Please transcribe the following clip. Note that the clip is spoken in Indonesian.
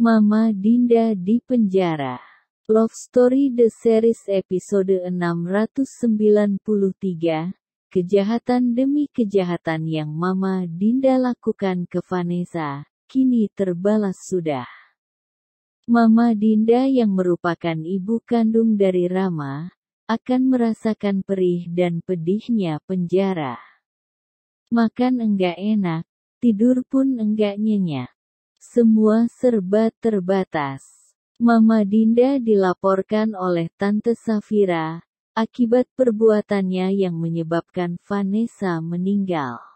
Mama Dinda di penjara. Love Story The Series episode 693, kejahatan demi kejahatan yang Mama Dinda lakukan ke Vanessa, kini terbalas sudah. Mama Dinda yang merupakan ibu kandung dari Rama, akan merasakan perih dan pedihnya penjara. Makan enggak enak, tidur pun enggak nyenyak semua serba terbatas. Mama Dinda dilaporkan oleh Tante Safira, akibat perbuatannya yang menyebabkan Vanessa meninggal.